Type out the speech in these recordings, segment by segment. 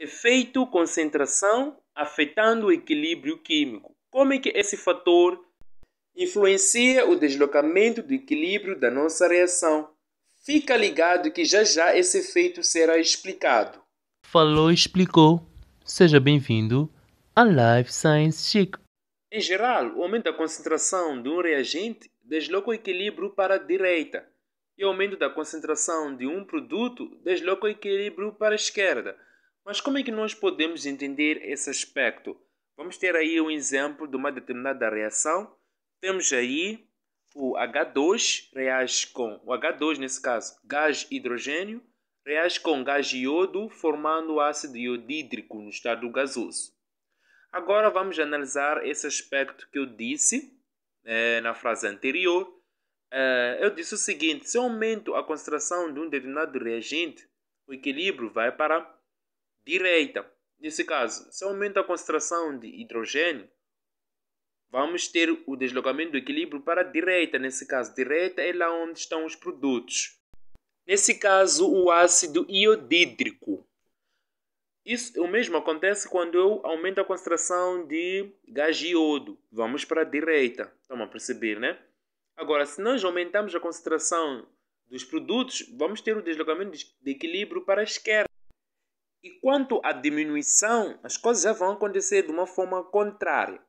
Efeito concentração afetando o equilíbrio químico. Como é que esse fator influencia o deslocamento do equilíbrio da nossa reação? Fica ligado que já já esse efeito será explicado. Falou, explicou. Seja bem-vindo à Life Science Chic. Em geral, o aumento da concentração de um reagente desloca o equilíbrio para a direita e o aumento da concentração de um produto desloca o equilíbrio para a esquerda. Mas como é que nós podemos entender esse aspecto? Vamos ter aí um exemplo de uma determinada reação. Temos aí o H2 reage com o H2 nesse caso, gás hidrogênio, reage com gás iodo, formando ácido iodídrico no estado gasoso. Agora vamos analisar esse aspecto que eu disse eh, na frase anterior. Eh, eu disse o seguinte: se eu aumento a concentração de um determinado reagente, o equilíbrio vai para direita. Então, nesse caso, se aumenta a concentração de hidrogênio, vamos ter o deslocamento do equilíbrio para a direita. Nesse caso, direita é lá onde estão os produtos. Nesse caso, o ácido iodídrico. Isso, o mesmo acontece quando eu aumento a concentração de gás iodo. Vamos para a direita. Estão a perceber, né? Agora, se nós aumentamos a concentração dos produtos, vamos ter o deslocamento de equilíbrio para a esquerda. E quanto à diminuição, as coisas já vão acontecer de uma forma contrária.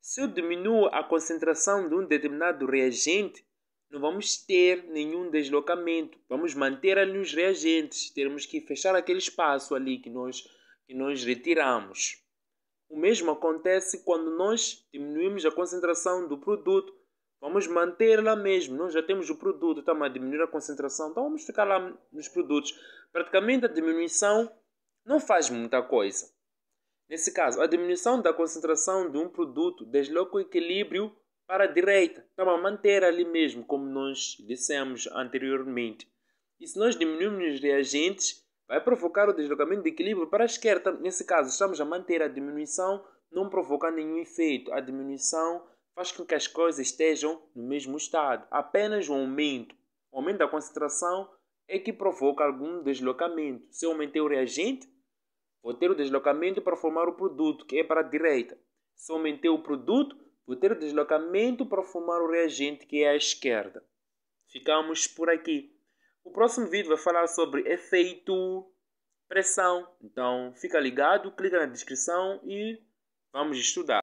Se eu diminuo a concentração de um determinado reagente, não vamos ter nenhum deslocamento. Vamos manter ali os reagentes. Teremos que fechar aquele espaço ali que nós, que nós retiramos. O mesmo acontece quando nós diminuímos a concentração do produto. Vamos manter lá mesmo. Nós já temos o produto, estamos tá? a diminuir a concentração, então vamos ficar lá nos produtos. Praticamente a diminuição não faz muita coisa. Nesse caso, a diminuição da concentração de um produto desloca o equilíbrio para a direita, para então, manter ali mesmo, como nós dissemos anteriormente. E se nós diminuirmos os reagentes, vai provocar o deslocamento de equilíbrio para a esquerda. Nesse caso, estamos a manter a diminuição, não provocar nenhum efeito. A diminuição faz com que as coisas estejam no mesmo estado, apenas o aumento. O aumento da concentração é que provoca algum deslocamento. Se eu aumentei o reagente, Vou ter o deslocamento para formar o produto, que é para a direita. Se aumentei o produto, vou ter o deslocamento para formar o reagente, que é à esquerda. Ficamos por aqui. O próximo vídeo vai falar sobre efeito pressão. Então, fica ligado, clica na descrição e vamos estudar.